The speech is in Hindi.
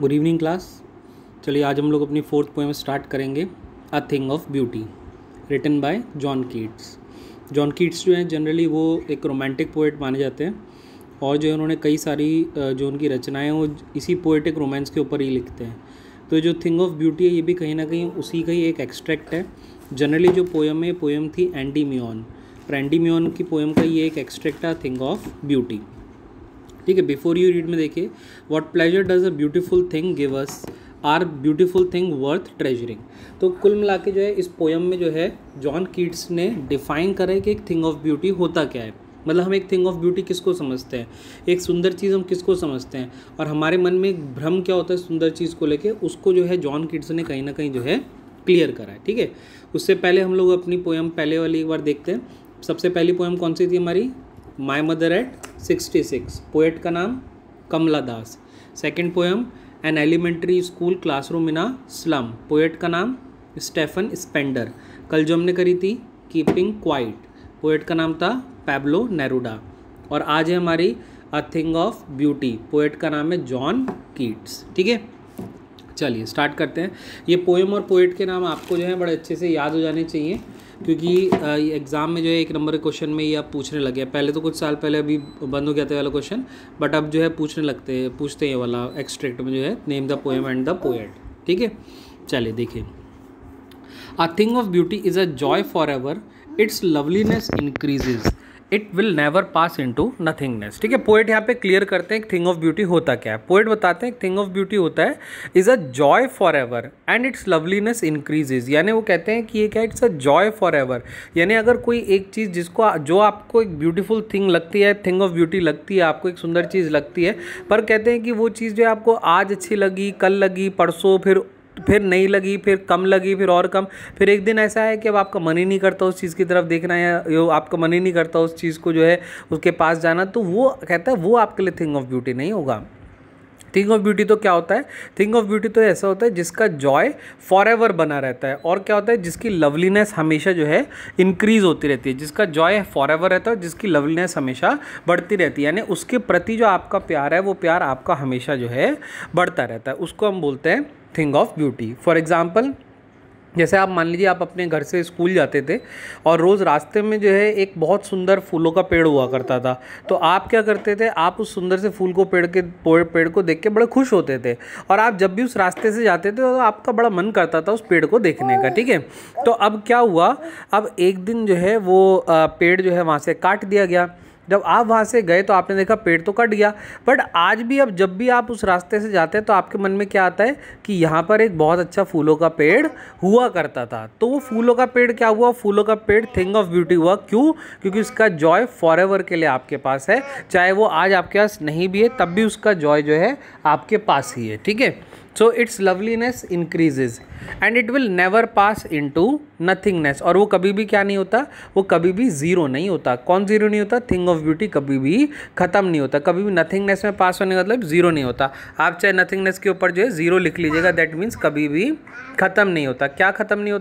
गुड इवनिंग क्लास चलिए आज हम लोग अपनी फोर्थ पोएम स्टार्ट करेंगे a thing of beauty written by John Keats John Keats जो हैं जनरली वो एक रोमांटिक पोएट माने जाते हैं और जो उन्होंने कई सारी जो उनकी रचनाएं वो इसी पोएटिक रोमांस के ऊपर ही लिखते हैं तो जो थिंग ऑफ ब्यूटी है ये भी कहीं ना कहीं उसी का ही एक एक्सट्रैक्ट है जनरली जो पोएम है पोएम थी एंडी म्योन और एंडी म्योन की पोएम का ये एक एक्सट्रैक्ट था थिंग ऑफ ब्यूटी ठीक है बिफोर यू रीड में देखिए what pleasure does a beautiful thing give us are beautiful thing worth treasuring तो कुल मिला के जो है इस पोयम में जो है जॉन कीट्स ने डिफाइन करा है कि एक थिंग ऑफ ब्यूटी होता क्या है मतलब हम एक थिंग ऑफ ब्यूटी किसको समझते हैं एक सुंदर चीज़ हम किसको समझते हैं और हमारे मन में एक भ्रम क्या होता है सुंदर चीज़ को लेके उसको जो है जॉन किड्स ने कहीं ना कहीं जो है क्लियर करा है ठीक है उससे पहले हम लोग अपनी पोएम पहले वाली एक बार देखते हैं सबसे पहली पोएम कौन सी थी हमारी my mother at sixty six poet का नाम Kamala Das second poem an elementary school classroom in a slum poet का नाम स्टेफन स्पेंडर कल जो हमने करी थी कीपिंग क्वाइट पोएट का नाम था पैब्लो नेरुडा और आज है हमारी a thing of beauty poet का नाम है जॉन कीट्स ठीक है चलिए स्टार्ट करते हैं ये पोएम और पोएट के नाम आपको जो है बड़े अच्छे से याद हो जाने चाहिए क्योंकि एग्ज़ाम में जो है एक नंबर के क्वेश्चन में ये आप पूछने लगे हैं पहले तो कुछ साल पहले अभी बंद हो गया था वाला क्वेश्चन बट अब जो है पूछने लगते हैं पूछते हैं वाला एक्सट्रैक्ट में जो है name the poem and the poet ठीक है चलिए देखिए a thing of beauty is a joy for ever its loveliness increases it will never pass into nothingness ठीक है पोइट यहाँ पे क्लियर करते हैं थिंग ऑफ ब्यूटी होता क्या है पोइट बताते हैं थिंग ऑफ ब्यूटी होता है is a joy for ever and its loveliness increases यानी वो कहते हैं कि ये क्या it's a joy for ever यानी अगर कोई एक चीज़ जिसको जो आपको एक ब्यूटीफुल थिंग लगती है थिंग ऑफ ब्यूटी लगती है आपको एक सुंदर चीज़ लगती है पर कहते हैं कि वो चीज़ जो है आपको आज अच्छी लगी कल लगी परसों फिर फिर नहीं लगी फिर कम लगी फिर और कम फिर एक दिन ऐसा है कि अब आपका मन ही नहीं करता उस चीज़ की तरफ देखना या यो आपका मन ही नहीं करता उस चीज़ को जो है उसके पास जाना तो वो कहता है वो आपके लिए थिंग ऑफ ब्यूटी नहीं होगा थिंग ऑफ ब्यूटी तो क्या होता है थिंग ऑफ ब्यूटी तो ऐसा होता है जिसका जॉय फॉर एवर बना रहता है और क्या होता है जिसकी लवलीनेस हमेशा जो है इंक्रीज होती रहती है जिसका जॉय फॉर एवर रहता है जिसकी लवलीनेस हमेशा बढ़ती रहती है यानी उसके प्रति जो आपका प्यार है वो प्यार आपका हमेशा जो है बढ़ता रहता है उसको हम बोलते हैं thing of beauty for example जैसे आप मान लीजिए आप अपने घर से स्कूल जाते थे और रोज़ रास्ते में जो है एक बहुत सुंदर फूलों का पेड़ हुआ करता था तो आप क्या करते थे आप उस सुंदर से फूल को पेड़ के पेड़ को देख के बड़े खुश होते थे और आप जब भी उस रास्ते से जाते थे तो आपका बड़ा मन करता था उस पेड़ को देखने का ठीक है तो अब क्या हुआ अब एक दिन जो है वो पेड़ जो है वहाँ से काट दिया गया जब आप वहाँ से गए तो आपने देखा पेड़ तो कट गया बट आज भी अब जब भी आप उस रास्ते से जाते हैं तो आपके मन में क्या आता है कि यहाँ पर एक बहुत अच्छा फूलों का पेड़ हुआ करता था तो वो फूलों का पेड़ क्या हुआ फूलों का पेड़ थिंग ऑफ ब्यूटी हुआ क्यों क्योंकि उसका जॉय फॉर के लिए आपके पास है चाहे वो आज आपके पास नहीं भी है तब भी उसका जॉय जो है आपके पास ही है ठीक है so its loveliness increases and it will never pass into nothingness और वो कभी भी क्या नहीं होता वो कभी भी ज़ीरो नहीं होता कौन ज़ीरो नहीं होता थिंग ऑफ ब्यूटी कभी भी ख़त्म नहीं होता कभी भी नथिंगनेस में पास होने का मतलब ज़ीरो नहीं होता आप चाहे नथिंगनेस के ऊपर जो है ज़ीरो लिख लीजिएगा दैट मीन्स कभी भी ख़त्म नहीं होता क्या ख़त्म नहीं होता